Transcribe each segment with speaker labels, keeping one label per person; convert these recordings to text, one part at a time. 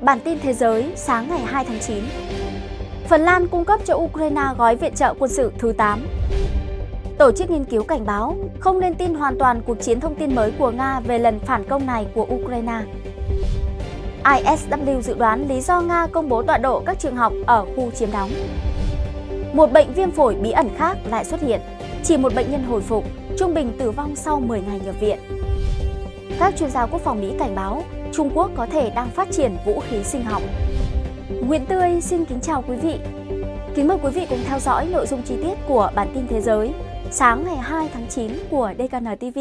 Speaker 1: Bản tin thế giới sáng ngày 2 tháng 9. Phần Lan cung cấp cho Ukraine gói viện trợ quân sự thứ 8. Tổ chức nghiên cứu cảnh báo không nên tin hoàn toàn cuộc chiến thông tin mới của Nga về lần phản công này của Ukraine. ISW dự đoán lý do Nga công bố tọa độ các trường học ở khu chiếm đóng. Một bệnh viêm phổi bí ẩn khác lại xuất hiện. Chỉ một bệnh nhân hồi phục, trung bình tử vong sau 10 ngày nhập viện. Các chuyên gia quốc phòng Mỹ cảnh báo Trung Quốc có thể đang phát triển vũ khí sinh học. Nguyễn Tươi xin kính chào quý vị. Kính mời quý vị cùng theo dõi nội dung chi tiết của bản tin thế giới sáng ngày 2 tháng 9 của DKN TV.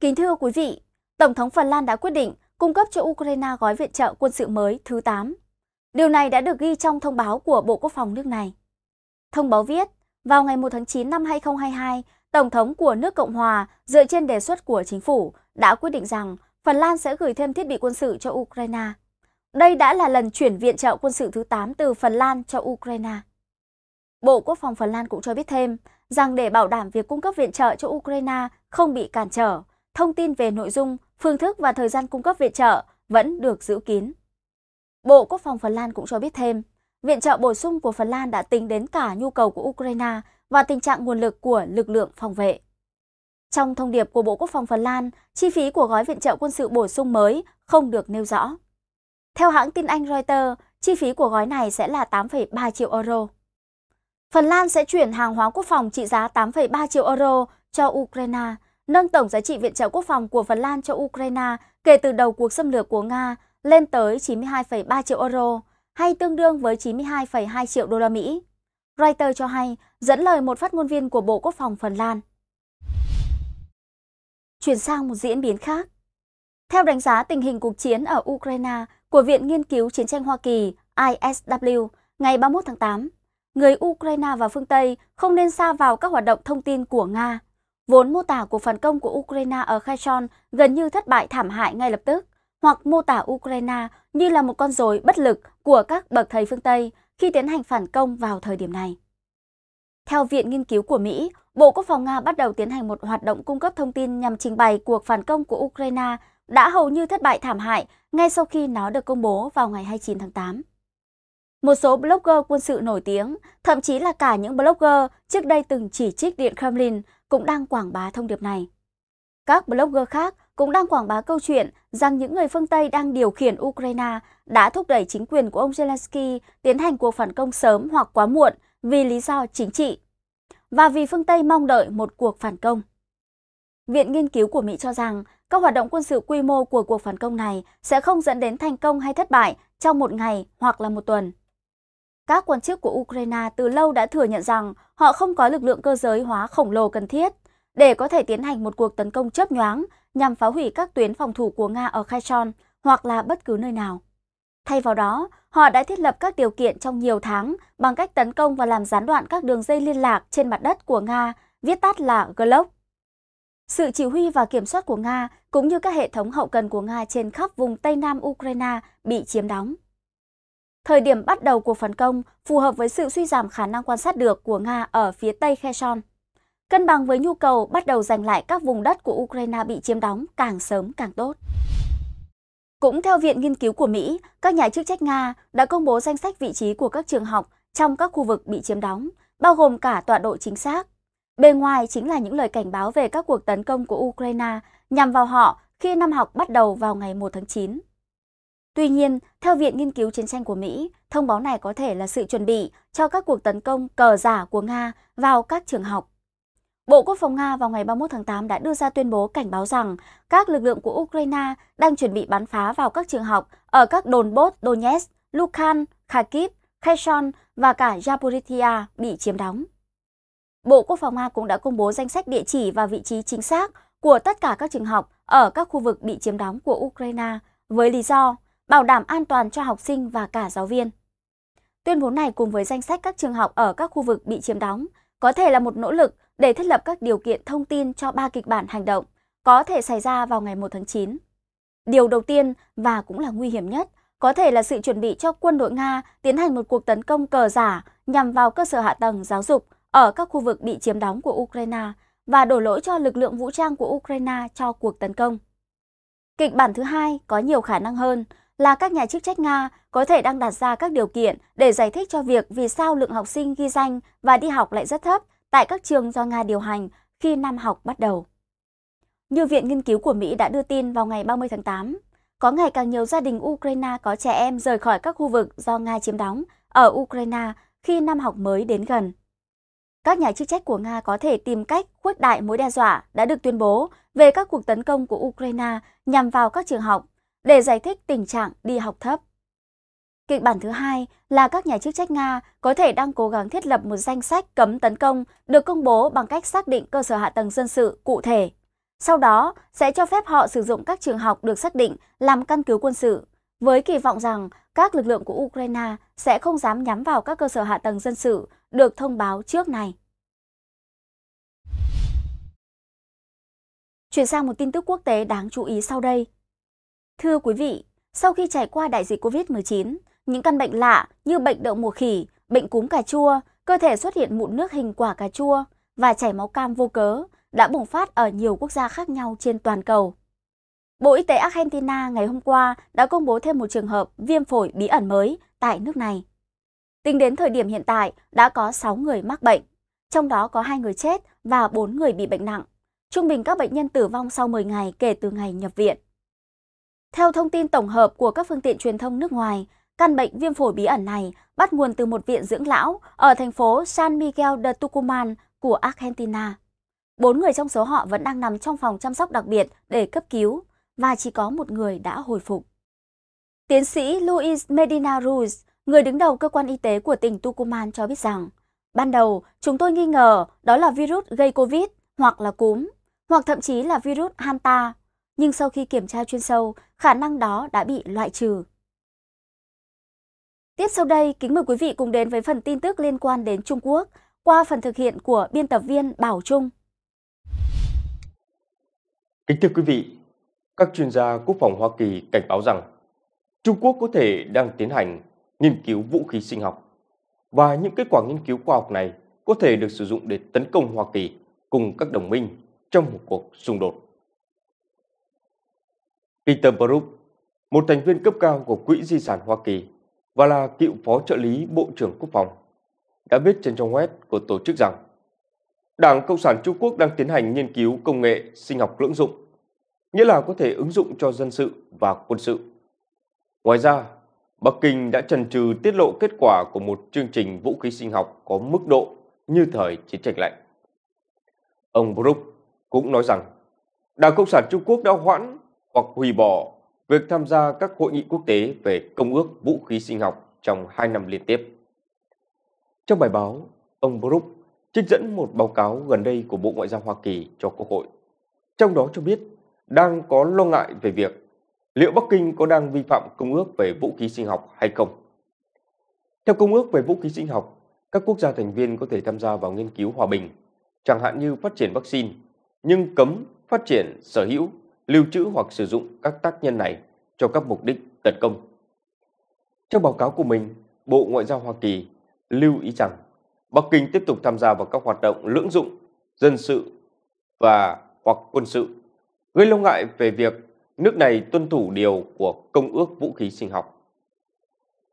Speaker 1: Kính thưa quý vị, Tổng thống Phần Lan đã quyết định cung cấp cho Ukraine gói viện trợ quân sự mới thứ 8. Điều này đã được ghi trong thông báo của Bộ Quốc phòng nước này. Thông báo viết, vào ngày 1 tháng 9 năm 2022, Tổng thống của nước Cộng hòa dựa trên đề xuất của chính phủ đã quyết định rằng Phần Lan sẽ gửi thêm thiết bị quân sự cho Ukraine. Đây đã là lần chuyển viện trợ quân sự thứ 8 từ Phần Lan cho Ukraine. Bộ Quốc phòng Phần Lan cũng cho biết thêm rằng để bảo đảm việc cung cấp viện trợ cho Ukraine không bị cản trở, thông tin về nội dung, phương thức và thời gian cung cấp viện trợ vẫn được giữ kín. Bộ Quốc phòng Phần Lan cũng cho biết thêm, viện trợ bổ sung của Phần Lan đã tính đến cả nhu cầu của Ukraine và tình trạng nguồn lực của lực lượng phòng vệ. Trong thông điệp của Bộ Quốc phòng Phần Lan, chi phí của gói viện trợ quân sự bổ sung mới không được nêu rõ. Theo hãng tin Anh Reuters, chi phí của gói này sẽ là 8,3 triệu euro. Phần Lan sẽ chuyển hàng hóa quốc phòng trị giá 8,3 triệu euro cho Ukraine nâng tổng giá trị viện trợ quốc phòng của Phần Lan cho Ukraine kể từ đầu cuộc xâm lược của Nga lên tới 92,3 triệu euro, hay tương đương với 92,2 triệu đô la Mỹ. Reuters cho hay, dẫn lời một phát ngôn viên của Bộ Quốc phòng Phần Lan. Chuyển sang một diễn biến khác. Theo đánh giá tình hình cuộc chiến ở Ukraine của Viện Nghiên cứu Chiến tranh Hoa Kỳ ISW ngày 31 tháng 8, người Ukraine và phương Tây không nên xa vào các hoạt động thông tin của Nga vốn mô tả cuộc phản công của Ukraine ở Kherson gần như thất bại thảm hại ngay lập tức, hoặc mô tả Ukraine như là một con rối bất lực của các bậc thầy phương Tây khi tiến hành phản công vào thời điểm này. Theo Viện Nghiên cứu của Mỹ, Bộ Quốc phòng Nga bắt đầu tiến hành một hoạt động cung cấp thông tin nhằm trình bày cuộc phản công của Ukraine đã hầu như thất bại thảm hại ngay sau khi nó được công bố vào ngày 29 tháng 8. Một số blogger quân sự nổi tiếng, thậm chí là cả những blogger trước đây từng chỉ trích Điện Kremlin, cũng đang quảng bá thông điệp này. Các blogger khác cũng đang quảng bá câu chuyện rằng những người phương Tây đang điều khiển Ukraine đã thúc đẩy chính quyền của ông Zelensky tiến hành cuộc phản công sớm hoặc quá muộn vì lý do chính trị và vì phương Tây mong đợi một cuộc phản công. Viện nghiên cứu của Mỹ cho rằng các hoạt động quân sự quy mô của cuộc phản công này sẽ không dẫn đến thành công hay thất bại trong một ngày hoặc là một tuần. Các quan chức của Ukraine từ lâu đã thừa nhận rằng họ không có lực lượng cơ giới hóa khổng lồ cần thiết để có thể tiến hành một cuộc tấn công chớp nhoáng nhằm phá hủy các tuyến phòng thủ của Nga ở Kherson hoặc là bất cứ nơi nào. Thay vào đó, họ đã thiết lập các điều kiện trong nhiều tháng bằng cách tấn công và làm gián đoạn các đường dây liên lạc trên mặt đất của Nga, viết tắt là GLOCK. Sự chỉ huy và kiểm soát của Nga cũng như các hệ thống hậu cần của Nga trên khắp vùng Tây Nam Ukraine bị chiếm đóng. Thời điểm bắt đầu cuộc phản công phù hợp với sự suy giảm khả năng quan sát được của Nga ở phía tây Kherson. Cân bằng với nhu cầu bắt đầu giành lại các vùng đất của Ukraine bị chiếm đóng càng sớm càng tốt. Cũng theo Viện Nghiên cứu của Mỹ, các nhà chức trách Nga đã công bố danh sách vị trí của các trường học trong các khu vực bị chiếm đóng, bao gồm cả tọa độ chính xác. bên ngoài chính là những lời cảnh báo về các cuộc tấn công của Ukraine nhằm vào họ khi năm học bắt đầu vào ngày 1 tháng 9. Tuy nhiên, theo Viện Nghiên cứu Chiến tranh của Mỹ, thông báo này có thể là sự chuẩn bị cho các cuộc tấn công cờ giả của Nga vào các trường học. Bộ Quốc phòng Nga vào ngày 31 tháng 8 đã đưa ra tuyên bố cảnh báo rằng các lực lượng của Ukraine đang chuẩn bị bắn phá vào các trường học ở các đồn Bốt, Donetsk, Lukan, Kharkiv, Kherson và cả Zaporizhia bị chiếm đóng. Bộ Quốc phòng Nga cũng đã công bố danh sách địa chỉ và vị trí chính xác của tất cả các trường học ở các khu vực bị chiếm đóng của Ukraine với lý do bảo đảm an toàn cho học sinh và cả giáo viên. Tuyên bố này cùng với danh sách các trường học ở các khu vực bị chiếm đóng có thể là một nỗ lực để thiết lập các điều kiện thông tin cho ba kịch bản hành động có thể xảy ra vào ngày 1 tháng 9. Điều đầu tiên và cũng là nguy hiểm nhất có thể là sự chuẩn bị cho quân đội Nga tiến hành một cuộc tấn công cờ giả nhằm vào cơ sở hạ tầng giáo dục ở các khu vực bị chiếm đóng của Ukraine và đổ lỗi cho lực lượng vũ trang của Ukraine cho cuộc tấn công. Kịch bản thứ hai có nhiều khả năng hơn, là các nhà chức trách Nga có thể đang đặt ra các điều kiện để giải thích cho việc vì sao lượng học sinh ghi danh và đi học lại rất thấp tại các trường do Nga điều hành khi năm học bắt đầu. Như Viện Nghiên cứu của Mỹ đã đưa tin vào ngày 30 tháng 8, có ngày càng nhiều gia đình Ukraine có trẻ em rời khỏi các khu vực do Nga chiếm đóng ở Ukraine khi năm học mới đến gần. Các nhà chức trách của Nga có thể tìm cách khuếch đại mối đe dọa đã được tuyên bố về các cuộc tấn công của Ukraine nhằm vào các trường học để giải thích tình trạng đi học thấp. Kịch bản thứ hai là các nhà chức trách Nga có thể đang cố gắng thiết lập một danh sách cấm tấn công được công bố bằng cách xác định cơ sở hạ tầng dân sự cụ thể. Sau đó sẽ cho phép họ sử dụng các trường học được xác định làm căn cứ quân sự, với kỳ vọng rằng các lực lượng của Ukraine sẽ không dám nhắm vào các cơ sở hạ tầng dân sự được thông báo trước này. Chuyển sang một tin tức quốc tế đáng chú ý sau đây. Thưa quý vị, sau khi trải qua đại dịch COVID-19, những căn bệnh lạ như bệnh đậu mùa khỉ, bệnh cúm cà chua, cơ thể xuất hiện mụn nước hình quả cà chua và chảy máu cam vô cớ đã bùng phát ở nhiều quốc gia khác nhau trên toàn cầu. Bộ Y tế Argentina ngày hôm qua đã công bố thêm một trường hợp viêm phổi bí ẩn mới tại nước này. Tính đến thời điểm hiện tại, đã có 6 người mắc bệnh, trong đó có 2 người chết và 4 người bị bệnh nặng. Trung bình các bệnh nhân tử vong sau 10 ngày kể từ ngày nhập viện. Theo thông tin tổng hợp của các phương tiện truyền thông nước ngoài, căn bệnh viêm phổi bí ẩn này bắt nguồn từ một viện dưỡng lão ở thành phố San Miguel de Tucumán của Argentina. Bốn người trong số họ vẫn đang nằm trong phòng chăm sóc đặc biệt để cấp cứu và chỉ có một người đã hồi phục. Tiến sĩ Luis Medina Ruiz, người đứng đầu cơ quan y tế của tỉnh Tucumán cho biết rằng, ban đầu chúng tôi nghi ngờ đó là virus gây COVID hoặc là cúm, hoặc thậm chí là virus Hanta, nhưng sau khi kiểm tra chuyên sâu, khả năng đó đã bị loại trừ. Tiếp sau đây, kính mời quý vị cùng đến với phần tin tức liên quan đến Trung Quốc qua phần thực hiện của biên tập viên Bảo Trung.
Speaker 2: Kính thưa quý vị, các chuyên gia quốc phòng Hoa Kỳ cảnh báo rằng Trung Quốc có thể đang tiến hành nghiên cứu vũ khí sinh học và những kết quả nghiên cứu khoa học này có thể được sử dụng để tấn công Hoa Kỳ cùng các đồng minh trong một cuộc xung đột. Peter Brook, một thành viên cấp cao của Quỹ Di sản Hoa Kỳ và là cựu phó trợ lý Bộ trưởng Quốc phòng, đã viết trên trang web của tổ chức rằng Đảng Cộng sản Trung Quốc đang tiến hành nghiên cứu công nghệ sinh học lưỡng dụng, nghĩa là có thể ứng dụng cho dân sự và quân sự. Ngoài ra, Bắc Kinh đã trần trừ tiết lộ kết quả của một chương trình vũ khí sinh học có mức độ như thời chiến tranh lạnh. Ông Brook cũng nói rằng Đảng Cộng sản Trung Quốc đã hoãn hoặc hủy bỏ việc tham gia các hội nghị quốc tế về công ước vũ khí sinh học trong hai năm liên tiếp. Trong bài báo, ông Brook trích dẫn một báo cáo gần đây của Bộ Ngoại giao Hoa Kỳ cho Quốc hội. Trong đó cho biết đang có lo ngại về việc liệu Bắc Kinh có đang vi phạm công ước về vũ khí sinh học hay không. Theo công ước về vũ khí sinh học, các quốc gia thành viên có thể tham gia vào nghiên cứu hòa bình, chẳng hạn như phát triển vaccine, nhưng cấm phát triển, sở hữu lưu trữ hoặc sử dụng các tác nhân này cho các mục đích tấn công. Trong báo cáo của mình, Bộ Ngoại giao Hoa Kỳ lưu ý rằng Bắc Kinh tiếp tục tham gia vào các hoạt động lưỡng dụng, dân sự và hoặc quân sự, gây lo ngại về việc nước này tuân thủ điều của Công ước Vũ khí sinh học.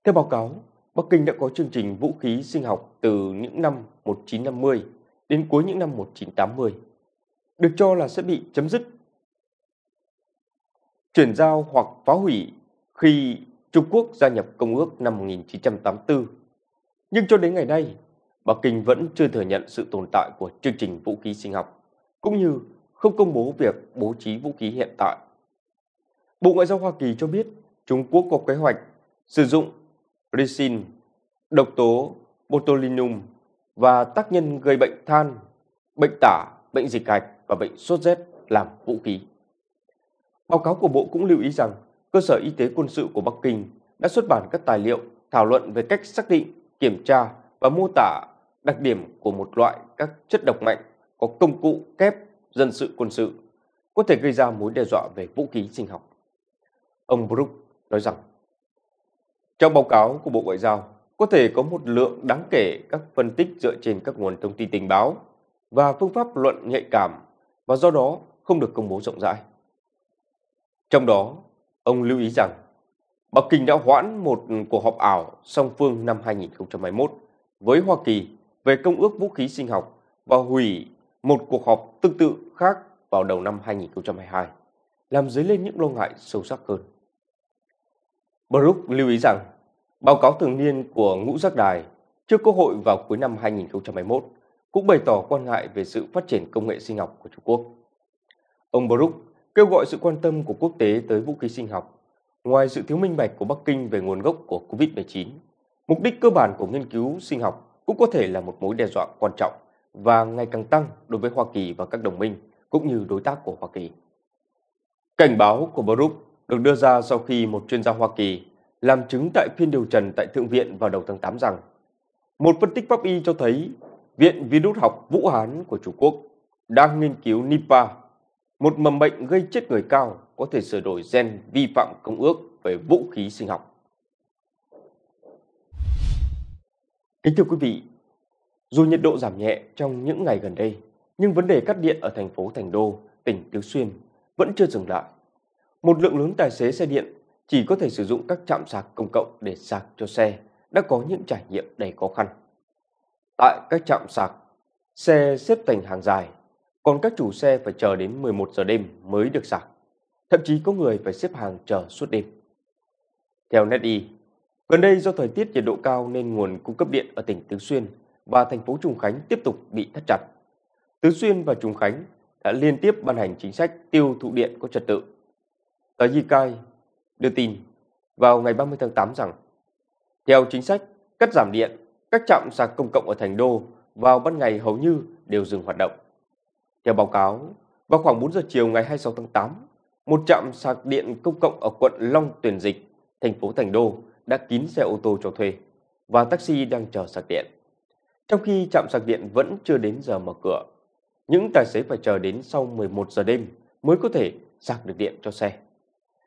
Speaker 2: Theo báo cáo, Bắc Kinh đã có chương trình vũ khí sinh học từ những năm 1950 đến cuối những năm 1980, được cho là sẽ bị chấm dứt chuyển giao hoặc phá hủy khi Trung Quốc gia nhập Công ước năm 1984. Nhưng cho đến ngày nay, Bắc Kinh vẫn chưa thừa nhận sự tồn tại của chương trình vũ khí sinh học, cũng như không công bố việc bố trí vũ khí hiện tại. Bộ Ngoại giao Hoa Kỳ cho biết Trung Quốc có kế hoạch sử dụng ricin, độc tố botulinum và tác nhân gây bệnh than, bệnh tả, bệnh dịch hạch và bệnh sốt rét làm vũ khí. Báo cáo của Bộ cũng lưu ý rằng cơ sở y tế quân sự của Bắc Kinh đã xuất bản các tài liệu thảo luận về cách xác định, kiểm tra và mô tả đặc điểm của một loại các chất độc mạnh có công cụ kép dân sự quân sự có thể gây ra mối đe dọa về vũ khí sinh học. Ông Brook nói rằng, trong báo cáo của Bộ Ngoại giao có thể có một lượng đáng kể các phân tích dựa trên các nguồn thông tin tình báo và phương pháp luận nhạy cảm và do đó không được công bố rộng rãi. Trong đó, ông lưu ý rằng Bắc Kinh đã hoãn một cuộc họp ảo song phương năm 2021 với Hoa Kỳ về công ước vũ khí sinh học và hủy một cuộc họp tương tự khác vào đầu năm 2022, làm dấy lên những lo ngại sâu sắc hơn. Brook lưu ý rằng, báo cáo thường niên của Ngũ Giác Đài trước Quốc hội vào cuối năm 2021 cũng bày tỏ quan ngại về sự phát triển công nghệ sinh học của Trung Quốc. Ông Brook kêu gọi sự quan tâm của quốc tế tới vũ khí sinh học. Ngoài sự thiếu minh bạch của Bắc Kinh về nguồn gốc của COVID-19, mục đích cơ bản của nghiên cứu sinh học cũng có thể là một mối đe dọa quan trọng và ngày càng tăng đối với Hoa Kỳ và các đồng minh cũng như đối tác của Hoa Kỳ. Cảnh báo của Brook được đưa ra sau khi một chuyên gia Hoa Kỳ làm chứng tại phiên điều trần tại Thượng viện vào đầu tháng 8 rằng một phân tích pháp y cho thấy Viện Virus học Vũ Hán của Trung Quốc đang nghiên cứu Nipah một mầm bệnh gây chết người cao có thể sửa đổi gen vi phạm công ước về vũ khí sinh học. Kính thưa quý vị, dù nhiệt độ giảm nhẹ trong những ngày gần đây, nhưng vấn đề cắt điện ở thành phố Thành Đô, tỉnh Tứ Xuyên vẫn chưa dừng lại. Một lượng lớn tài xế xe điện chỉ có thể sử dụng các trạm sạc công cộng để sạc cho xe đã có những trải nghiệm đầy khó khăn. Tại các trạm sạc, xe xếp thành hàng dài còn các chủ xe phải chờ đến 11 giờ đêm mới được sạc. Thậm chí có người phải xếp hàng chờ suốt đêm. Theo NetEase, gần đây do thời tiết nhiệt độ cao nên nguồn cung cấp điện ở tỉnh Tứ Xuyên và thành phố Trùng Khánh tiếp tục bị thắt chặt. Tứ Xuyên và Trùng Khánh đã liên tiếp ban hành chính sách tiêu thụ điện có trật tự. Tờ Di Cai đưa tin vào ngày 30 tháng 8 rằng theo chính sách cắt giảm điện, các trạm sạc công cộng ở thành đô vào ban ngày hầu như đều dừng hoạt động. Theo báo cáo, vào khoảng 4 giờ chiều ngày 26 tháng 8, một trạm sạc điện công cộng ở quận Long Tuyền Dịch, thành phố Thành Đô đã kín xe ô tô cho thuê và taxi đang chờ sạc điện. Trong khi trạm sạc điện vẫn chưa đến giờ mở cửa, những tài xế phải chờ đến sau 11 giờ đêm mới có thể sạc được điện cho xe.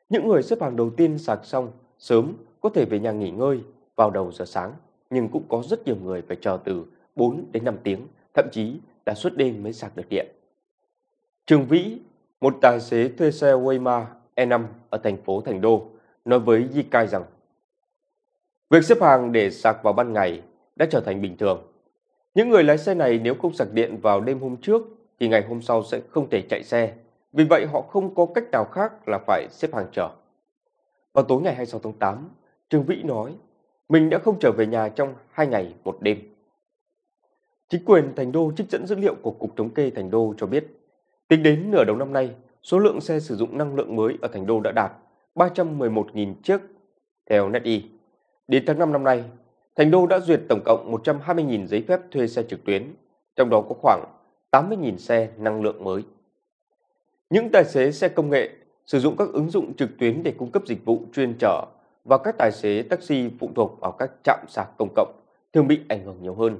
Speaker 2: Những người xếp hàng đầu tiên sạc xong sớm có thể về nhà nghỉ ngơi vào đầu giờ sáng, nhưng cũng có rất nhiều người phải chờ từ 4 đến 5 tiếng, thậm chí là suốt đêm mới sạc được điện. Trương Vĩ, một tài xế thuê xe Wayma E5 ở thành phố Thành Đô, nói với Yikai rằng Việc xếp hàng để sạc vào ban ngày đã trở thành bình thường. Những người lái xe này nếu không sạc điện vào đêm hôm trước thì ngày hôm sau sẽ không thể chạy xe, vì vậy họ không có cách nào khác là phải xếp hàng chờ. Vào tối ngày 26 tháng 8, Trương Vĩ nói mình đã không trở về nhà trong hai ngày một đêm. Chính quyền Thành Đô trích dẫn dữ liệu của Cục Thống kê Thành Đô cho biết Tính đến nửa đầu năm nay, số lượng xe sử dụng năng lượng mới ở thành đô đã đạt 311.000 chiếc theo NetEase. Đến tháng 5 năm nay, thành đô đã duyệt tổng cộng 120.000 giấy phép thuê xe trực tuyến, trong đó có khoảng 80.000 xe năng lượng mới. Những tài xế xe công nghệ sử dụng các ứng dụng trực tuyến để cung cấp dịch vụ chuyên chở và các tài xế taxi phụ thuộc vào các trạm sạc công cộng thường bị ảnh hưởng nhiều hơn.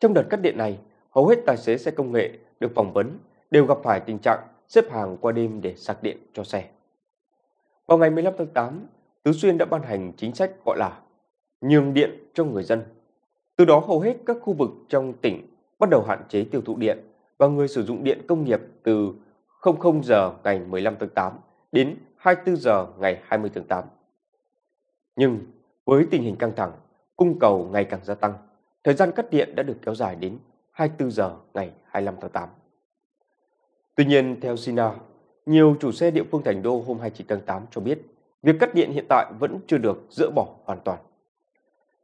Speaker 2: Trong đợt cắt điện này, hầu hết tài xế xe công nghệ được phỏng vấn đều gặp phải tình trạng xếp hàng qua đêm để sạc điện cho xe. Vào ngày 15 tháng 8, Tứ Xuyên đã ban hành chính sách gọi là nhường điện cho người dân. Từ đó hầu hết các khu vực trong tỉnh bắt đầu hạn chế tiêu thụ điện và người sử dụng điện công nghiệp từ 00 giờ ngày 15 tháng 8 đến 24 giờ ngày 20 tháng 8. Nhưng với tình hình căng thẳng, cung cầu ngày càng gia tăng, thời gian cắt điện đã được kéo dài đến 24 giờ ngày 25 tháng 8. Tuy nhiên, theo Sina, nhiều chủ xe địa phương Thành Đô hôm 29 tháng 8 cho biết việc cắt điện hiện tại vẫn chưa được dỡ bỏ hoàn toàn.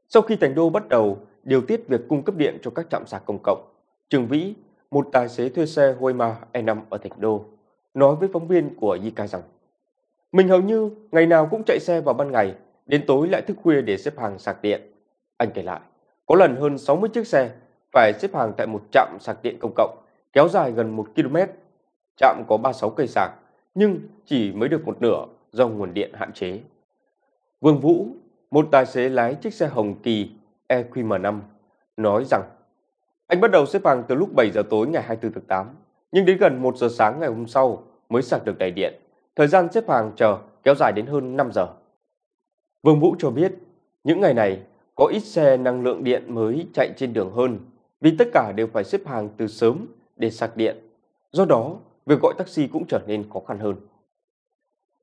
Speaker 2: Sau khi Thành Đô bắt đầu điều tiết việc cung cấp điện cho các trạm sạc công cộng, Trường Vĩ, một tài xế thuê xe Hoima E5 ở Thành Đô, nói với phóng viên của Yika rằng mình hầu như ngày nào cũng chạy xe vào ban ngày, đến tối lại thức khuya để xếp hàng sạc điện. Anh kể lại, có lần hơn 60 chiếc xe phải xếp hàng tại một trạm sạc điện công cộng kéo dài gần 1 km trạm có 36 cây sạc, nhưng chỉ mới được một nửa do nguồn điện hạn chế. Vương Vũ, một tài xế lái chiếc xe Hồng Kỳ EQM5, nói rằng anh bắt đầu xếp hàng từ lúc 7 giờ tối ngày 24 tháng 8, nhưng đến gần 1 giờ sáng ngày hôm sau mới sạc được đầy điện. Thời gian xếp hàng chờ kéo dài đến hơn 5 giờ. Vương Vũ cho biết, những ngày này có ít xe năng lượng điện mới chạy trên đường hơn vì tất cả đều phải xếp hàng từ sớm để sạc điện. Do đó, việc gọi taxi cũng trở nên khó khăn hơn.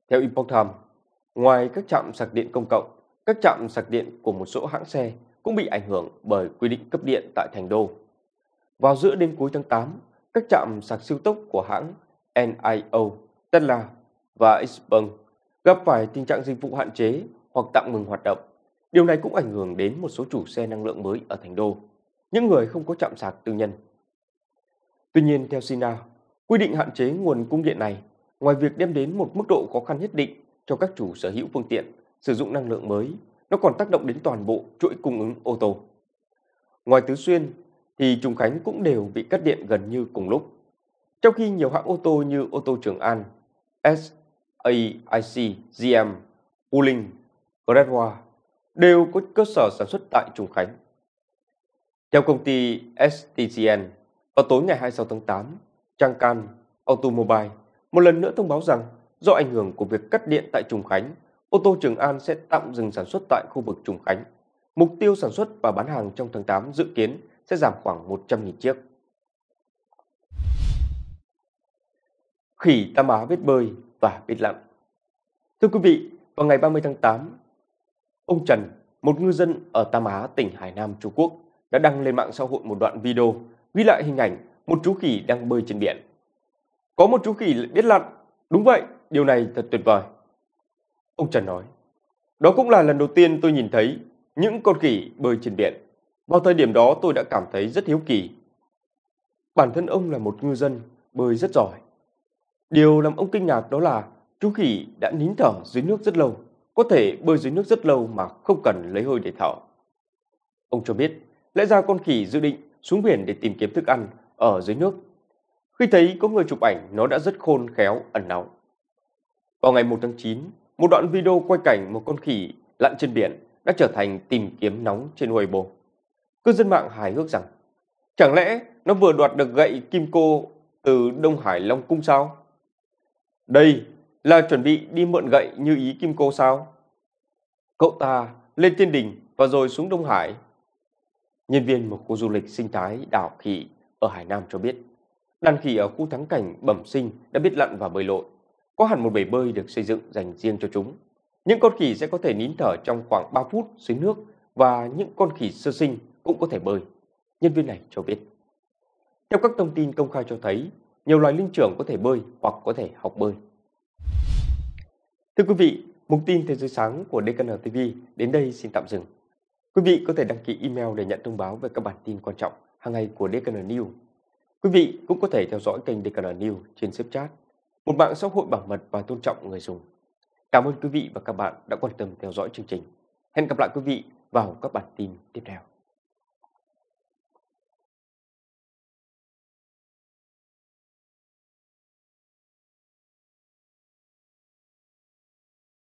Speaker 2: Theo Epoch ngoài các trạm sạc điện công cộng, các trạm sạc điện của một số hãng xe cũng bị ảnh hưởng bởi quy định cấp điện tại thành đô. Vào giữa đêm cuối tháng 8, các trạm sạc siêu tốc của hãng NIO, Tesla và Xpeng gặp phải tình trạng dịch vụ hạn chế hoặc tạm ngừng hoạt động. Điều này cũng ảnh hưởng đến một số chủ xe năng lượng mới ở thành đô, những người không có trạm sạc tư nhân. Tuy nhiên, theo Sina, Quy định hạn chế nguồn cung điện này, ngoài việc đem đến một mức độ khó khăn nhất định cho các chủ sở hữu phương tiện sử dụng năng lượng mới, nó còn tác động đến toàn bộ chuỗi cung ứng ô tô. Ngoài Tứ Xuyên thì Trùng Khánh cũng đều bị cắt điện gần như cùng lúc. Trong khi nhiều hãng ô tô như ô tô Trường An, SAIC, GM, Wuling, Gredwa đều có cơ sở sản xuất tại Trùng Khánh. Theo công ty STCN, vào tối ngày 26 tháng 8, Trang Can, Automobile một lần nữa thông báo rằng do ảnh hưởng của việc cắt điện tại Trùng Khánh, ô tô Trường An sẽ tạm dừng sản xuất tại khu vực Trùng Khánh. Mục tiêu sản xuất và bán hàng trong tháng 8 dự kiến sẽ giảm khoảng 100.000 chiếc. Khỉ Tam Á biết bơi và biết lặn Thưa quý vị, vào ngày 30 tháng 8, ông Trần, một ngư dân ở Tam Á, tỉnh Hải Nam, Trung Quốc, đã đăng lên mạng xã hội một đoạn video ghi lại hình ảnh một chú khỉ đang bơi trên biển. Có một chú khỉ biết lặn, đúng vậy, điều này thật tuyệt vời. Ông Trần nói, đó cũng là lần đầu tiên tôi nhìn thấy những con khỉ bơi trên biển. Vào thời điểm đó tôi đã cảm thấy rất hiếu kỳ. Bản thân ông là một ngư dân, bơi rất giỏi. Điều làm ông kinh ngạc đó là chú khỉ đã nín thở dưới nước rất lâu, có thể bơi dưới nước rất lâu mà không cần lấy hơi để thở. Ông cho biết, lẽ ra con khỉ dự định xuống biển để tìm kiếm thức ăn ở dưới nước. Khi thấy có người chụp ảnh, nó đã rất khôn khéo, ẩn náu. Vào ngày 1 tháng 9, một đoạn video quay cảnh một con khỉ lặn trên biển đã trở thành tìm kiếm nóng trên Weibo. Cư dân mạng hài hước rằng, chẳng lẽ nó vừa đoạt được gậy kim cô từ Đông Hải Long Cung sao? Đây là chuẩn bị đi mượn gậy như ý kim cô sao? Cậu ta lên thiên đình và rồi xuống Đông Hải. Nhân viên một khu du lịch sinh thái đảo khỉ ở Hải Nam cho biết, đàn khỉ ở khu thắng cảnh bẩm sinh đã biết lặn và bơi lội. Có hẳn một bể bơi được xây dựng dành riêng cho chúng. Những con khỉ sẽ có thể nín thở trong khoảng 3 phút dưới nước và những con khỉ sơ sinh cũng có thể bơi. Nhân viên này cho biết. Theo các thông tin công khai cho thấy, nhiều loài linh trưởng có thể bơi hoặc có thể học bơi. Thưa quý vị, mục tin Thế giới sáng của DKN TV đến đây xin tạm dừng. Quý vị có thể đăng ký email để nhận thông báo về các bản tin quan trọng hàng ngày của Decan News. Quý vị cũng có thể theo dõi kênh Decan News trên Chat, một mạng xã hội bảo mật và tôn trọng người dùng. Cảm ơn quý vị và các bạn đã quan tâm theo dõi chương trình. Hẹn gặp lại quý vị vào các bản tin tiếp theo.